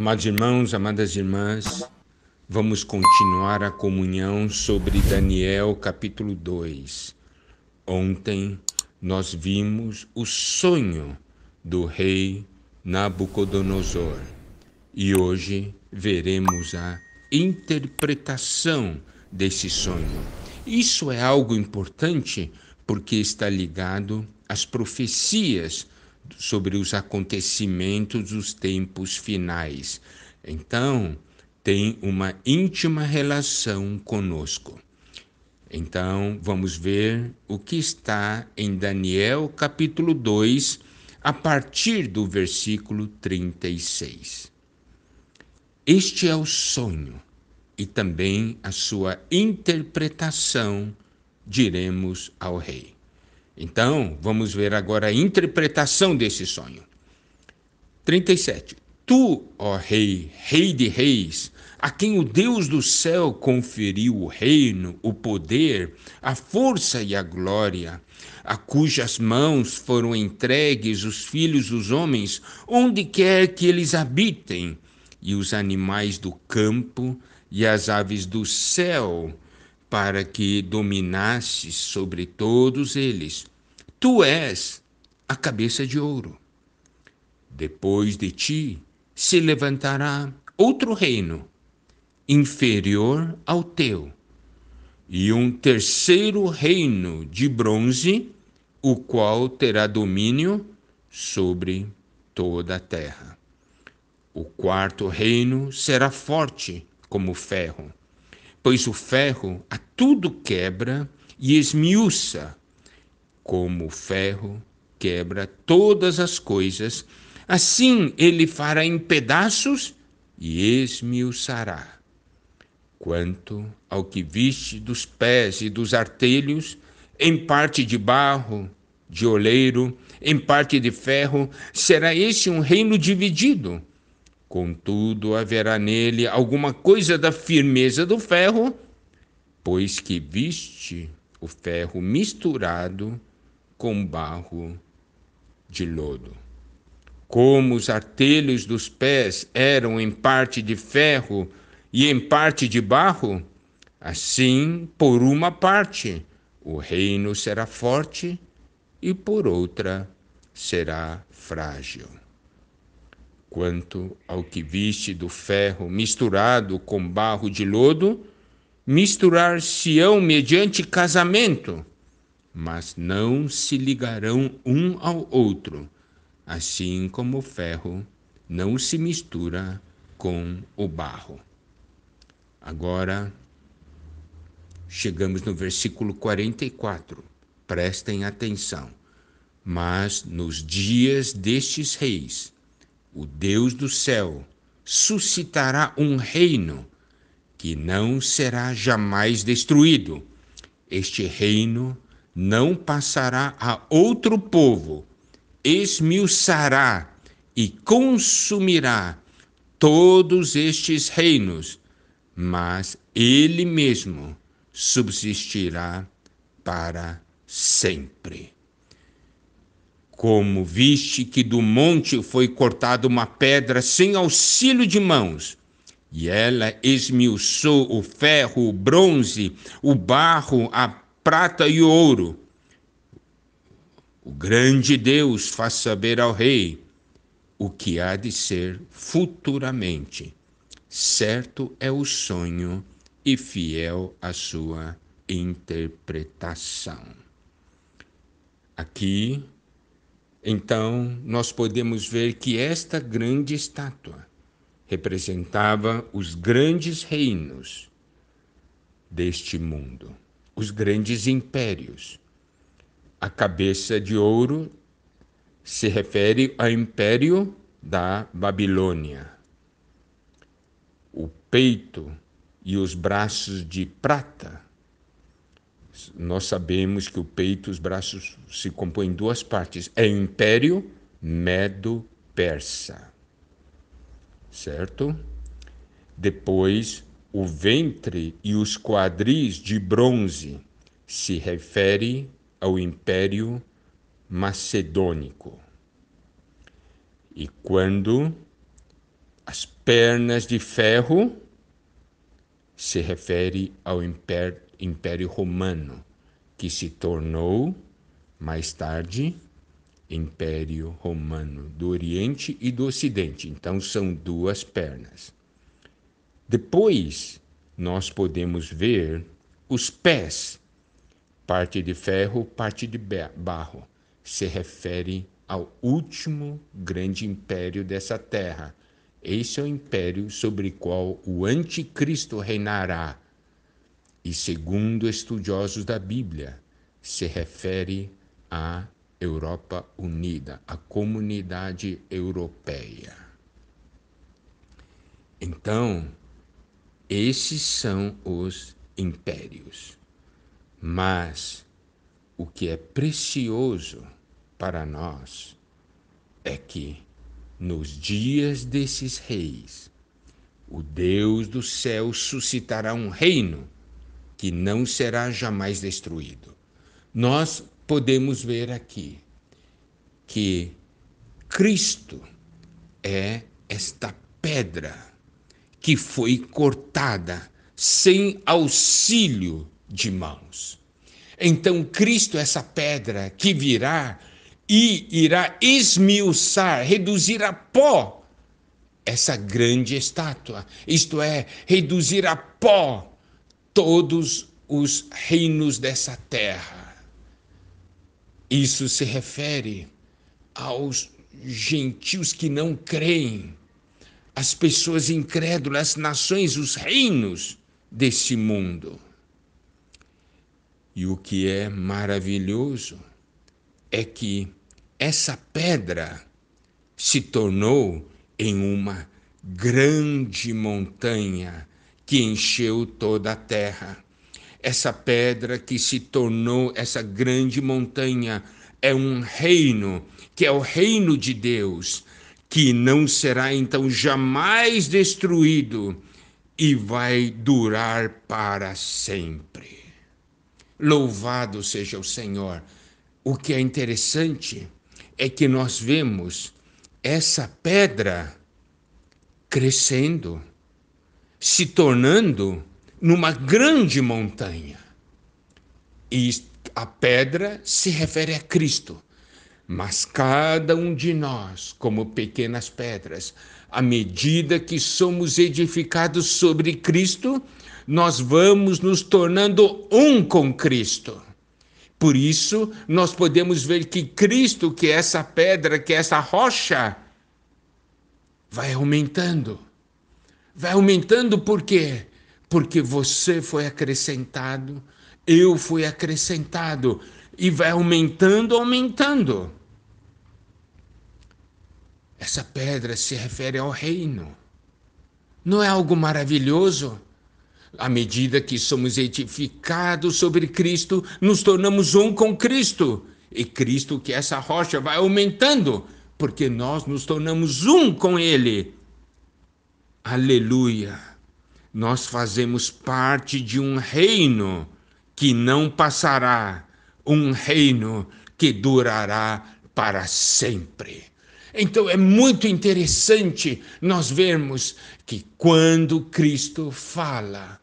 Amados irmãos, amadas irmãs, vamos continuar a comunhão sobre Daniel capítulo 2. Ontem nós vimos o sonho do rei Nabucodonosor e hoje veremos a interpretação desse sonho. Isso é algo importante porque está ligado às profecias sobre os acontecimentos dos tempos finais. Então, tem uma íntima relação conosco. Então, vamos ver o que está em Daniel capítulo 2, a partir do versículo 36. Este é o sonho e também a sua interpretação, diremos ao rei. Então, vamos ver agora a interpretação desse sonho. 37. Tu, ó Rei, Rei de Reis, a quem o Deus do céu conferiu o reino, o poder, a força e a glória, a cujas mãos foram entregues os filhos dos homens, onde quer que eles habitem, e os animais do campo e as aves do céu para que dominasses sobre todos eles. Tu és a cabeça de ouro. Depois de ti se levantará outro reino, inferior ao teu, e um terceiro reino de bronze, o qual terá domínio sobre toda a terra. O quarto reino será forte como ferro pois o ferro a tudo quebra e esmiuça, como o ferro quebra todas as coisas, assim ele fará em pedaços e esmiuçará. Quanto ao que viste dos pés e dos artelhos, em parte de barro, de oleiro, em parte de ferro, será esse um reino dividido. Contudo, haverá nele alguma coisa da firmeza do ferro, pois que viste o ferro misturado com barro de lodo. Como os artelhos dos pés eram em parte de ferro e em parte de barro, assim, por uma parte, o reino será forte e por outra será frágil. Quanto ao que viste do ferro misturado com barro de lodo, misturar-se-ão mediante casamento, mas não se ligarão um ao outro, assim como o ferro não se mistura com o barro. Agora, chegamos no versículo 44. Prestem atenção. Mas nos dias destes reis, o Deus do céu, suscitará um reino que não será jamais destruído. Este reino não passará a outro povo, esmiuçará e consumirá todos estes reinos, mas ele mesmo subsistirá para sempre. Como viste que do monte foi cortada uma pedra sem auxílio de mãos, e ela esmiuçou o ferro, o bronze, o barro, a prata e o ouro. O grande Deus faz saber ao rei o que há de ser futuramente. Certo é o sonho e fiel a sua interpretação. Aqui então, nós podemos ver que esta grande estátua representava os grandes reinos deste mundo, os grandes impérios. A cabeça de ouro se refere ao império da Babilônia. O peito e os braços de prata nós sabemos que o peito e os braços se compõem em duas partes. É o Império Medo-Persa. Certo? Depois, o ventre e os quadris de bronze se refere ao Império Macedônico. E quando as pernas de ferro se refere ao império, Império Romano, que se tornou mais tarde Império Romano do Oriente e do Ocidente. Então são duas pernas. Depois nós podemos ver os pés, parte de ferro, parte de barro. Se refere ao último grande império dessa terra. Esse é o império sobre o qual o anticristo reinará e, segundo estudiosos da Bíblia, se refere à Europa Unida, à comunidade europeia. Então, esses são os impérios. Mas o que é precioso para nós é que, nos dias desses reis, o Deus do céu suscitará um reino que não será jamais destruído. Nós podemos ver aqui que Cristo é esta pedra que foi cortada sem auxílio de mãos. Então, Cristo, é essa pedra que virá e irá esmiuçar, reduzir a pó essa grande estátua, isto é, reduzir a pó todos os reinos dessa terra. Isso se refere aos gentios que não creem, as pessoas incrédulas, as nações, os reinos desse mundo. E o que é maravilhoso é que essa pedra se tornou em uma grande montanha que encheu toda a terra. Essa pedra que se tornou essa grande montanha é um reino, que é o reino de Deus, que não será então jamais destruído e vai durar para sempre. Louvado seja o Senhor. O que é interessante é que nós vemos essa pedra crescendo se tornando numa grande montanha. E a pedra se refere a Cristo. Mas cada um de nós, como pequenas pedras, à medida que somos edificados sobre Cristo, nós vamos nos tornando um com Cristo. Por isso, nós podemos ver que Cristo, que é essa pedra, que é essa rocha, vai aumentando Vai aumentando por quê? Porque você foi acrescentado, eu fui acrescentado. E vai aumentando, aumentando. Essa pedra se refere ao reino. Não é algo maravilhoso? À medida que somos edificados sobre Cristo, nos tornamos um com Cristo. E Cristo, que é essa rocha, vai aumentando, porque nós nos tornamos um com Ele. Aleluia! Nós fazemos parte de um reino que não passará, um reino que durará para sempre. Então é muito interessante nós vermos que quando Cristo fala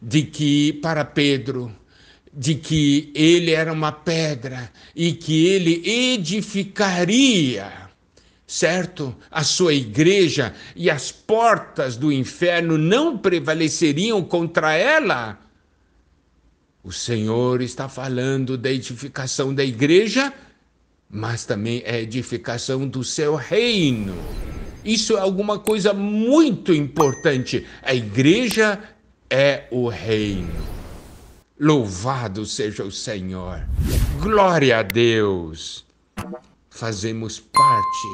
de que para Pedro, de que ele era uma pedra e que ele edificaria certo? A sua igreja e as portas do inferno não prevaleceriam contra ela. O Senhor está falando da edificação da igreja, mas também a é edificação do seu reino. Isso é alguma coisa muito importante. A igreja é o reino. Louvado seja o Senhor. Glória a Deus. Fazemos parte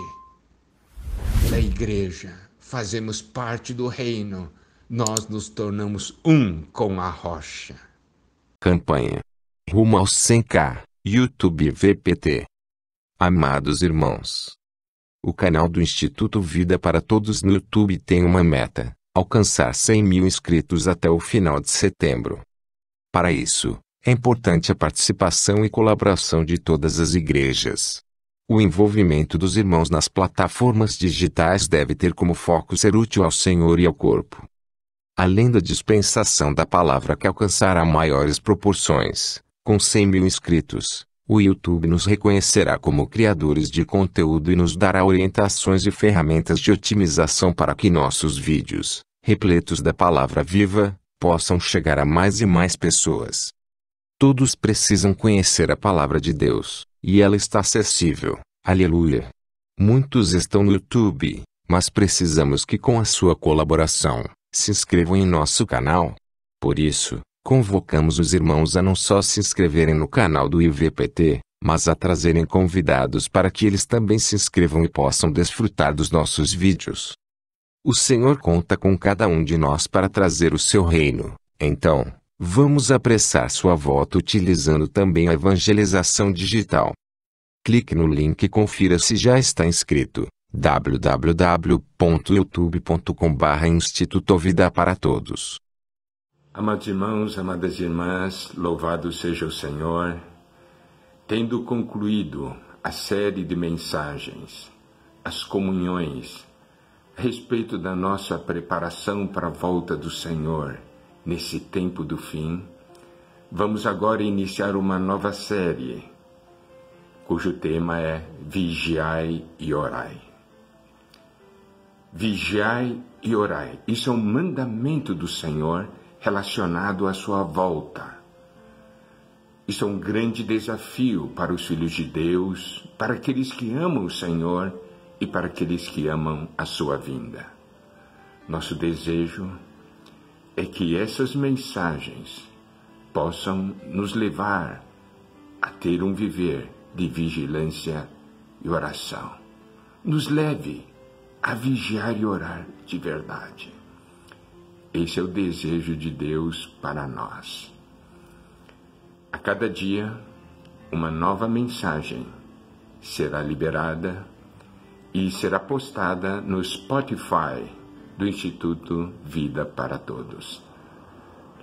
da igreja, fazemos parte do reino, nós nos tornamos um com a rocha. Campanha Rumo aos 100k, YouTube VPT. Amados irmãos, o canal do Instituto Vida para Todos no YouTube tem uma meta: alcançar 100 mil inscritos até o final de setembro. Para isso, é importante a participação e colaboração de todas as igrejas. O envolvimento dos irmãos nas plataformas digitais deve ter como foco ser útil ao Senhor e ao corpo. Além da dispensação da palavra que alcançará maiores proporções, com 100 mil inscritos, o YouTube nos reconhecerá como criadores de conteúdo e nos dará orientações e ferramentas de otimização para que nossos vídeos, repletos da palavra viva, possam chegar a mais e mais pessoas. Todos precisam conhecer a palavra de Deus e ela está acessível. Aleluia. Muitos estão no YouTube, mas precisamos que com a sua colaboração, se inscrevam em nosso canal. Por isso, convocamos os irmãos a não só se inscreverem no canal do IVPT, mas a trazerem convidados para que eles também se inscrevam e possam desfrutar dos nossos vídeos. O Senhor conta com cada um de nós para trazer o seu reino, então, Vamos apressar sua volta utilizando também a evangelização digital. Clique no link e confira se já está inscrito www.youtube.com.br Instituto Vida para Todos. Amados irmãos, amadas irmãs, louvado seja o Senhor. Tendo concluído a série de mensagens, as comunhões, a respeito da nossa preparação para a volta do Senhor, nesse tempo do fim, vamos agora iniciar uma nova série, cujo tema é Vigiai e Orai. Vigiai e orai. Isso é um mandamento do Senhor relacionado à sua volta. Isso é um grande desafio para os filhos de Deus, para aqueles que amam o Senhor e para aqueles que amam a sua vinda. Nosso desejo é que essas mensagens possam nos levar a ter um viver de vigilância e oração. Nos leve a vigiar e orar de verdade. Esse é o desejo de Deus para nós. A cada dia, uma nova mensagem será liberada e será postada no Spotify do Instituto Vida para Todos.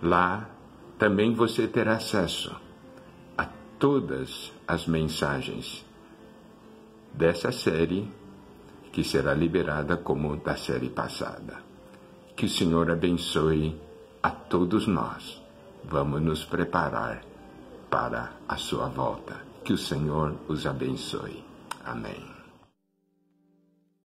Lá também você terá acesso a todas as mensagens dessa série que será liberada como da série passada. Que o Senhor abençoe a todos nós. Vamos nos preparar para a sua volta. Que o Senhor os abençoe. Amém.